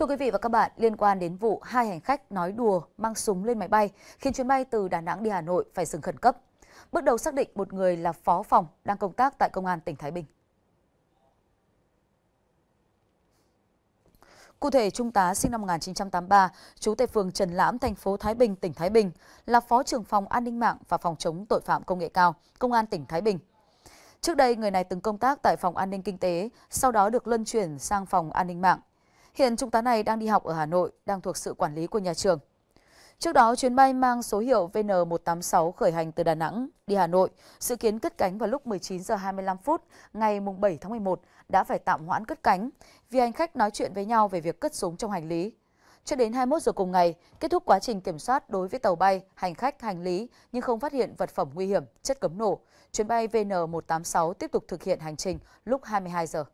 Thưa quý vị và các bạn, liên quan đến vụ hai hành khách nói đùa mang súng lên máy bay khiến chuyến bay từ Đà Nẵng đi Hà Nội phải dừng khẩn cấp. Bước đầu xác định một người là phó phòng đang công tác tại Công an tỉnh Thái Bình. Cụ thể, Trung tá sinh năm 1983, trú tại phường Trần Lãm, thành phố Thái Bình, tỉnh Thái Bình, là Phó trưởng phòng An ninh mạng và phòng chống tội phạm công nghệ cao, Công an tỉnh Thái Bình. Trước đây, người này từng công tác tại phòng an ninh kinh tế, sau đó được luân chuyển sang phòng an ninh mạng. Hiện trung tá này đang đi học ở Hà Nội, đang thuộc sự quản lý của nhà trường. Trước đó, chuyến bay mang số hiệu VN186 khởi hành từ Đà Nẵng đi Hà Nội, dự kiến cất cánh vào lúc 19 giờ 25 phút ngày 7 tháng 11 đã phải tạm hoãn cất cánh vì hành khách nói chuyện với nhau về việc cất súng trong hành lý. Cho đến 21 giờ cùng ngày, kết thúc quá trình kiểm soát đối với tàu bay, hành khách, hành lý nhưng không phát hiện vật phẩm nguy hiểm, chất cấm nổ. Chuyến bay VN186 tiếp tục thực hiện hành trình lúc 22 giờ.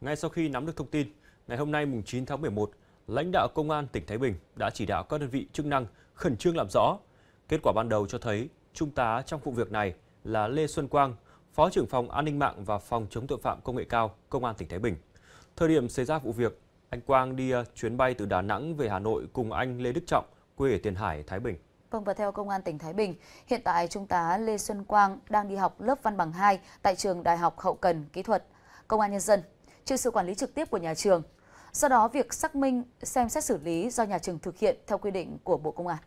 Ngay sau khi nắm được thông tin, ngày hôm nay mùng 9 tháng 11, lãnh đạo công an tỉnh Thái Bình đã chỉ đạo các đơn vị chức năng khẩn trương làm rõ. Kết quả ban đầu cho thấy trung tá trong vụ việc này là Lê Xuân Quang, Phó trưởng phòng An ninh mạng và phòng chống tội phạm công nghệ cao, Công an tỉnh Thái Bình. Thời điểm xảy ra vụ việc, anh Quang đi à, chuyến bay từ Đà Nẵng về Hà Nội cùng anh Lê Đức Trọng, quê ở Tiền Hải, Thái Bình. Vâng và theo Công an tỉnh Thái Bình, hiện tại Trung tá Lê Xuân Quang đang đi học lớp văn bằng 2 tại trường Đại học Hậu Cần Kỹ thuật. Công an Nhân dân trên sự quản lý trực tiếp của nhà trường. Do đó, việc xác minh xem xét xử lý do nhà trường thực hiện theo quy định của Bộ Công an.